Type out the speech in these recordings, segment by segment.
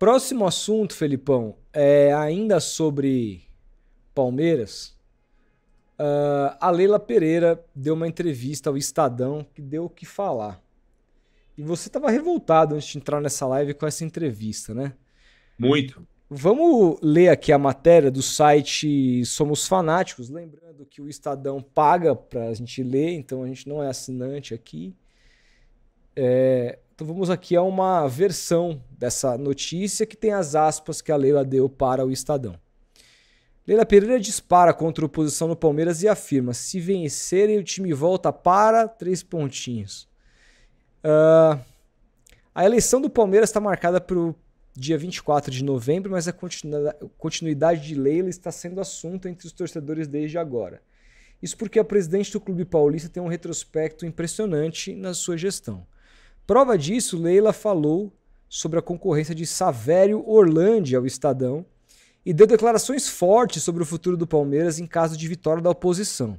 Próximo assunto, Felipão, é ainda sobre Palmeiras. Uh, a Leila Pereira deu uma entrevista ao Estadão que deu o que falar. E você estava revoltado antes de entrar nessa live com essa entrevista, né? Muito. Vamos ler aqui a matéria do site Somos Fanáticos, lembrando que o Estadão paga para a gente ler, então a gente não é assinante aqui. É, então vamos aqui a uma versão dessa notícia que tem as aspas que a Leila deu para o Estadão. Leila Pereira dispara contra a oposição no Palmeiras e afirma: se vencerem, o time volta para três pontinhos. Uh, a eleição do Palmeiras está marcada para o dia 24 de novembro, mas a continuidade de Leila está sendo assunto entre os torcedores desde agora. Isso porque a presidente do Clube Paulista tem um retrospecto impressionante na sua gestão. Prova disso, Leila falou sobre a concorrência de Savério Orlandi ao Estadão e deu declarações fortes sobre o futuro do Palmeiras em caso de vitória da oposição.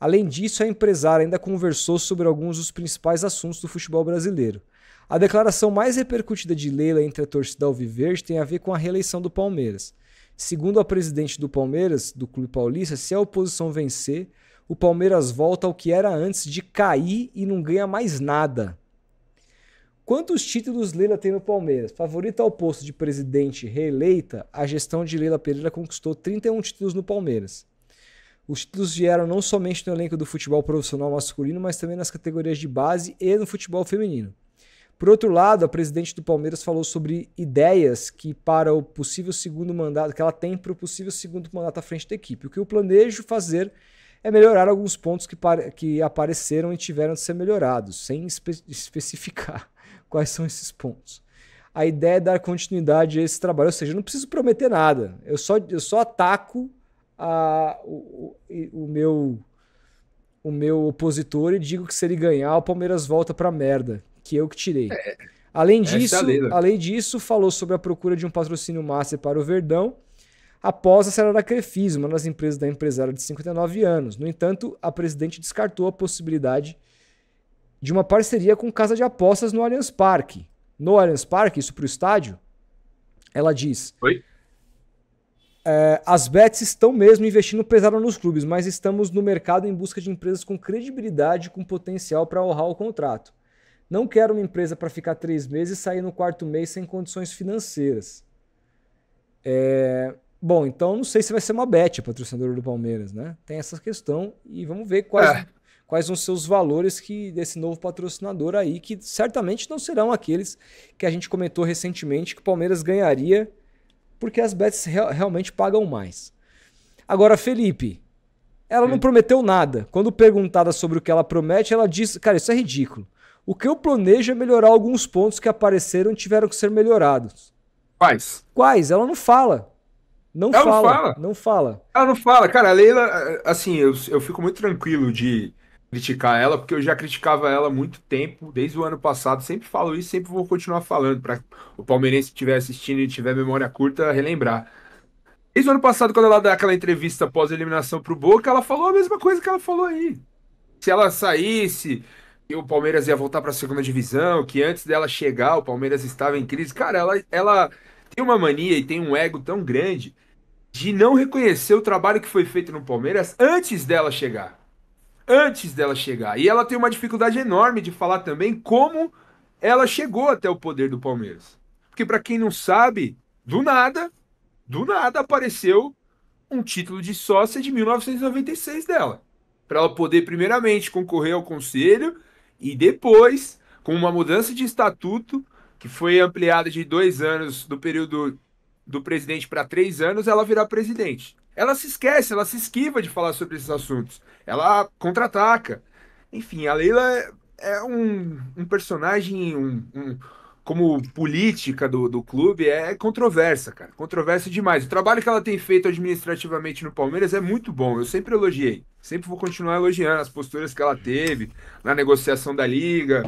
Além disso, a empresária ainda conversou sobre alguns dos principais assuntos do futebol brasileiro. A declaração mais repercutida de Leila entre a torcida alviverde tem a ver com a reeleição do Palmeiras. Segundo a presidente do Palmeiras, do Clube Paulista, se a oposição vencer, o Palmeiras volta ao que era antes de cair e não ganha mais nada. Quantos títulos Leila tem no Palmeiras? Favorita ao posto de presidente reeleita, a gestão de Leila Pereira conquistou 31 títulos no Palmeiras. Os títulos vieram não somente no elenco do futebol profissional masculino, mas também nas categorias de base e no futebol feminino. Por outro lado, a presidente do Palmeiras falou sobre ideias que para o possível segundo mandato que ela tem para o possível segundo mandato à frente da equipe. O que eu planejo fazer é melhorar alguns pontos que, que apareceram e tiveram de ser melhorados, sem espe especificar quais são esses pontos. A ideia é dar continuidade a esse trabalho, ou seja, eu não preciso prometer nada, eu só, eu só ataco a, o, o, o meu o meu opositor e digo que se ele ganhar, o Palmeiras volta para merda, que eu que tirei. É, além é disso, é além disso, falou sobre a procura de um patrocínio master para o Verdão após a saída da Crefis, uma das empresas da empresária de 59 anos. No entanto, a presidente descartou a possibilidade de uma parceria com casa de apostas no Allianz Parque. No Allianz Parque, isso para o estádio, ela diz: Oi? É, as bets estão mesmo investindo pesado nos clubes, mas estamos no mercado em busca de empresas com credibilidade e com potencial para honrar o contrato. Não quero uma empresa para ficar três meses e sair no quarto mês sem condições financeiras. É... Bom, então não sei se vai ser uma bet a patrocinadora do Palmeiras, né? Tem essa questão e vamos ver quais, é quais são os seus valores que desse novo patrocinador aí, que certamente não serão aqueles que a gente comentou recentemente que o Palmeiras ganharia, porque as bets real, realmente pagam mais. Agora, Felipe, ela não hum. prometeu nada. Quando perguntada sobre o que ela promete, ela diz: Cara, isso é ridículo. O que eu planejo é melhorar alguns pontos que apareceram e tiveram que ser melhorados. Quais? Quais? Ela não fala. Não ela fala, não fala. Não fala. Ela não fala. Cara, a Leila, assim, eu, eu fico muito tranquilo de criticar ela, porque eu já criticava ela há muito tempo, desde o ano passado, sempre falo isso, sempre vou continuar falando, para o palmeirense que estiver assistindo e tiver memória curta, relembrar. Desde o ano passado, quando ela dá aquela entrevista pós-eliminação pro Boca, ela falou a mesma coisa que ela falou aí. Se ela saísse, o Palmeiras ia voltar para a segunda divisão, que antes dela chegar, o Palmeiras estava em crise. Cara, ela, ela tem uma mania e tem um ego tão grande de não reconhecer o trabalho que foi feito no Palmeiras antes dela chegar antes dela chegar. E ela tem uma dificuldade enorme de falar também como ela chegou até o poder do Palmeiras. Porque, para quem não sabe, do nada, do nada apareceu um título de sócia de 1996 dela. Para ela poder, primeiramente, concorrer ao conselho e depois, com uma mudança de estatuto, que foi ampliada de dois anos do período do presidente para três anos, ela virá presidente ela se esquece, ela se esquiva de falar sobre esses assuntos. Ela contra-ataca. Enfim, a Leila é, é um, um personagem, um, um, como política do, do clube, é controversa, cara. Controversa demais. O trabalho que ela tem feito administrativamente no Palmeiras é muito bom. Eu sempre elogiei. Sempre vou continuar elogiando as posturas que ela teve na negociação da liga,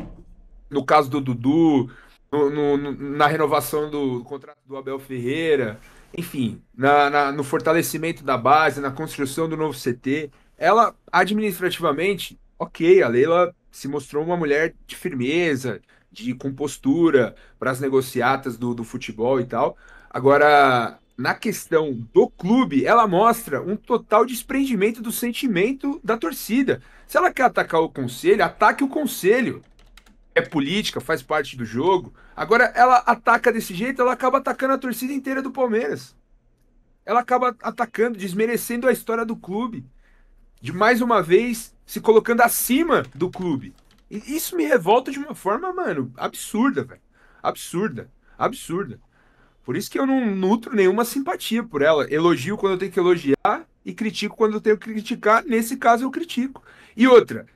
no caso do Dudu, no, no, na renovação do contrato do Abel Ferreira enfim, na, na, no fortalecimento da base, na construção do novo CT. Ela, administrativamente, ok, a Leila se mostrou uma mulher de firmeza, de compostura para as negociatas do, do futebol e tal. Agora, na questão do clube, ela mostra um total desprendimento do sentimento da torcida. Se ela quer atacar o conselho, ataque o conselho é política, faz parte do jogo. Agora, ela ataca desse jeito, ela acaba atacando a torcida inteira do Palmeiras. Ela acaba atacando, desmerecendo a história do clube. De mais uma vez se colocando acima do clube. E isso me revolta de uma forma, mano, absurda, velho. Absurda. Absurda. Por isso que eu não nutro nenhuma simpatia por ela. Elogio quando eu tenho que elogiar e critico quando eu tenho que criticar. Nesse caso, eu critico. E outra,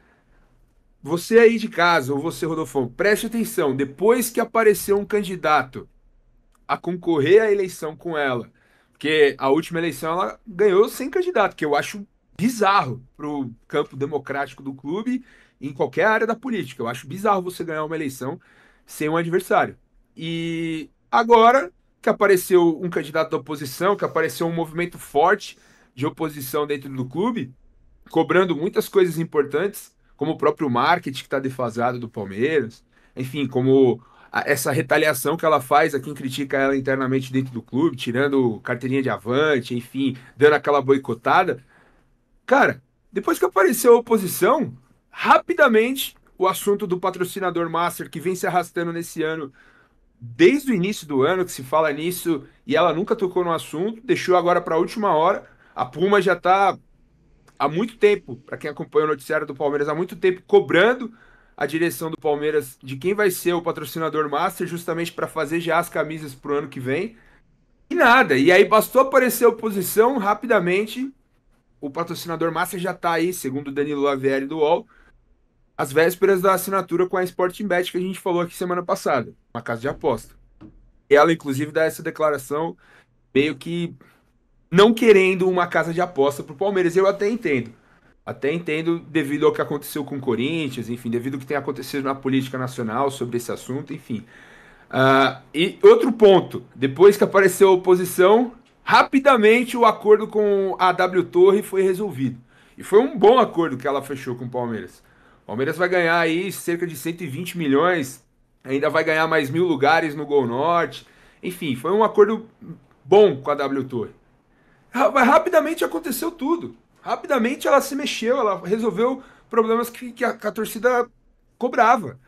você aí de casa, ou você, Rodolfo, preste atenção. Depois que aparecer um candidato a concorrer à eleição com ela, porque a última eleição ela ganhou sem candidato, que eu acho bizarro para o campo democrático do clube em qualquer área da política. Eu acho bizarro você ganhar uma eleição sem um adversário. E agora que apareceu um candidato da oposição, que apareceu um movimento forte de oposição dentro do clube, cobrando muitas coisas importantes, como o próprio marketing que está defasado do Palmeiras, enfim, como a, essa retaliação que ela faz a quem critica ela internamente dentro do clube, tirando carteirinha de avante, enfim, dando aquela boicotada. Cara, depois que apareceu a oposição, rapidamente o assunto do patrocinador master que vem se arrastando nesse ano desde o início do ano que se fala nisso e ela nunca tocou no assunto, deixou agora para a última hora. A Puma já está há muito tempo, para quem acompanha o noticiário do Palmeiras, há muito tempo cobrando a direção do Palmeiras de quem vai ser o patrocinador master, justamente para fazer já as camisas para o ano que vem. E nada. E aí bastou aparecer a oposição rapidamente. O patrocinador master já está aí, segundo Danilo Lavieri do UOL, às vésperas da assinatura com a Sporting Bet que a gente falou aqui semana passada, uma casa de aposta. ela, inclusive, dá essa declaração meio que não querendo uma casa de aposta pro Palmeiras. Eu até entendo. Até entendo devido ao que aconteceu com o Corinthians, enfim, devido ao que tem acontecido na política nacional sobre esse assunto, enfim. Uh, e outro ponto, depois que apareceu a oposição, rapidamente o acordo com a W Torre foi resolvido. E foi um bom acordo que ela fechou com o Palmeiras. O Palmeiras vai ganhar aí cerca de 120 milhões, ainda vai ganhar mais mil lugares no Gol Norte. Enfim, foi um acordo bom com a W Torre rapidamente aconteceu tudo. Rapidamente ela se mexeu, ela resolveu problemas que, que, a, que a torcida cobrava.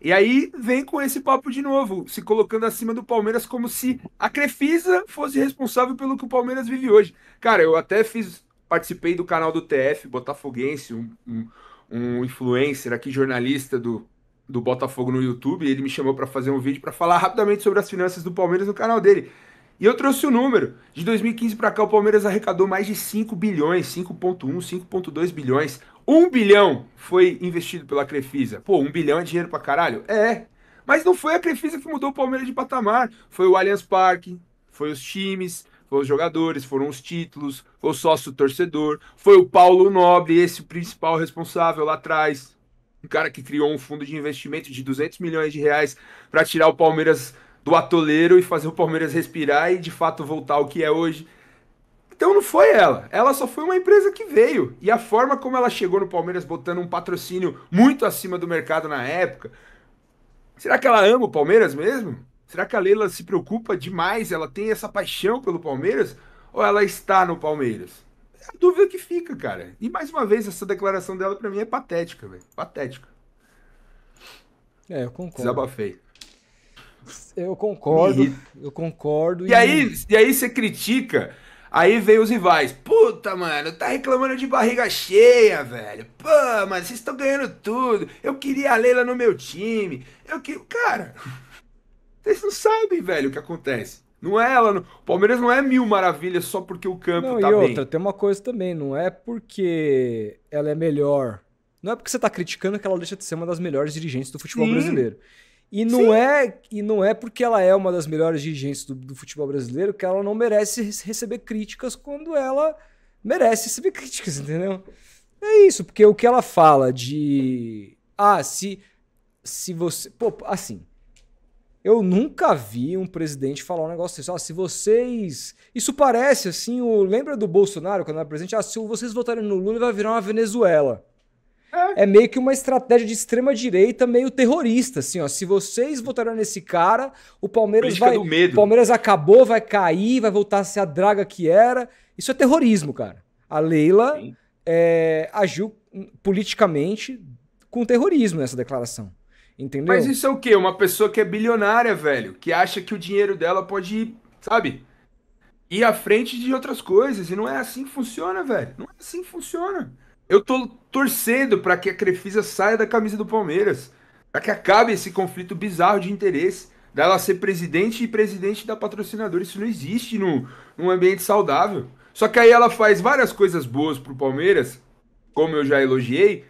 E aí vem com esse papo de novo, se colocando acima do Palmeiras como se a Crefisa fosse responsável pelo que o Palmeiras vive hoje. Cara, eu até fiz, participei do canal do TF Botafoguense, um, um, um influencer aqui, jornalista do, do Botafogo no YouTube, ele me chamou para fazer um vídeo para falar rapidamente sobre as finanças do Palmeiras no canal dele. E eu trouxe o um número. De 2015 para cá, o Palmeiras arrecadou mais de 5 bilhões, 5.1, 5.2 bilhões. 1 bilhão foi investido pela Crefisa. Pô, 1 bilhão é dinheiro para caralho? É. Mas não foi a Crefisa que mudou o Palmeiras de patamar. Foi o Allianz Parque, foi os times, foi os jogadores, foram os títulos, foi o sócio torcedor, foi o Paulo Nobre, esse principal responsável lá atrás. Um cara que criou um fundo de investimento de 200 milhões de reais para tirar o Palmeiras do atoleiro e fazer o Palmeiras respirar e de fato voltar ao que é hoje. Então não foi ela. Ela só foi uma empresa que veio. E a forma como ela chegou no Palmeiras botando um patrocínio muito acima do mercado na época. Será que ela ama o Palmeiras mesmo? Será que a Leila se preocupa demais? Ela tem essa paixão pelo Palmeiras? Ou ela está no Palmeiras? É a dúvida que fica, cara. E mais uma vez, essa declaração dela para mim é patética, velho. Patética. É, eu concordo. Desabafei. Eu concordo. Eu concordo. E, e, aí, e aí você critica. Aí vem os rivais. Puta, mano, tá reclamando de barriga cheia, velho. Pô, mas vocês estão ganhando tudo. Eu queria a Leila no meu time. Eu que. Cara, vocês não sabem, velho, o que acontece. Não é ela. Não... O Palmeiras não é mil maravilhas só porque o campo não, tá e outra, tem uma coisa também. Não é porque ela é melhor. Não é porque você tá criticando que ela deixa de ser uma das melhores dirigentes do futebol Sim. brasileiro. E não, é, e não é porque ela é uma das melhores dirigentes do, do, futebol brasileiro que ela não merece receber críticas quando ela merece receber críticas, entendeu? É isso, porque o que ela fala de. Ah, se, se você. Pô, assim. Eu nunca vi um presidente falar um negócio Assim, ah, se vocês. Isso parece assim. O... Lembra do Bolsonaro quando era presidente? Ah, se vocês votarem no Lula, vai virar uma Venezuela. É. meio que uma estratégia de extrema direita meio terrorista, assim, ó. Se vocês votaram nesse cara, o Palmeiras Política vai, o Palmeiras acabou, vai cair, vai voltar a ser a draga que era. Isso é terrorismo, cara. A Leila é, agiu politicamente com terrorismo nessa declaração. Entendeu? Mas isso é o quê? Uma pessoa que é bilionária, velho, que acha que o dinheiro dela pode, ir, sabe? Ir à frente de outras coisas. E não é assim que funciona, velho. Não é assim que funciona. Eu tô torcendo para que a Crefisa saia da camisa do Palmeiras, para que acabe esse conflito bizarro de interesse dela ser presidente e presidente da patrocinadora. Isso não existe num, num ambiente saudável. Só que aí ela faz várias coisas boas pro Palmeiras, como eu já elogiei.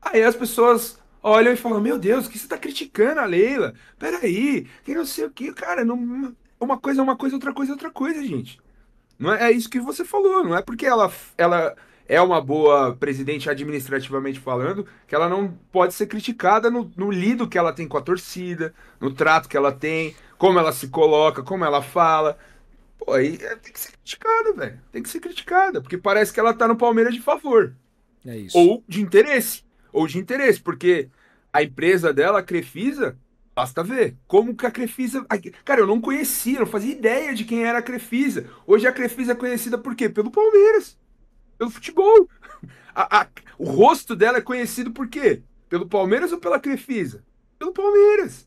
Aí as pessoas olham e falam: Meu Deus, o que você tá criticando a Leila? Peraí, que não sei o que, cara. Não, uma coisa é uma coisa, outra coisa é outra coisa, gente. Não é, é isso que você falou, não é porque ela, ela é uma boa presidente administrativamente falando, que ela não pode ser criticada no, no lido que ela tem com a torcida, no trato que ela tem, como ela se coloca, como ela fala. Pô, aí é, tem que ser criticada, velho. Tem que ser criticada, porque parece que ela tá no Palmeiras de favor. É isso. Ou de interesse. Ou de interesse, porque a empresa dela, a Crefisa, Basta ver como que a Crefisa. Cara, eu não conhecia, não fazia ideia de quem era a Crefisa. Hoje a Crefisa é conhecida por quê? Pelo Palmeiras. Pelo é futebol. A, a, o rosto dela é conhecido por quê? Pelo Palmeiras ou pela Crefisa? Pelo Palmeiras.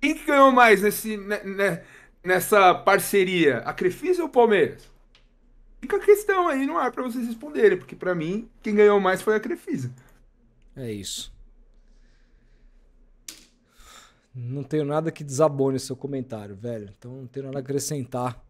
Quem que ganhou mais nesse, né, né, nessa parceria? A Crefisa ou o Palmeiras? Fica a questão aí não é para vocês responderem, porque para mim, quem ganhou mais foi a Crefisa. É isso. Não tenho nada que desabone seu comentário, velho. Então não tenho nada a acrescentar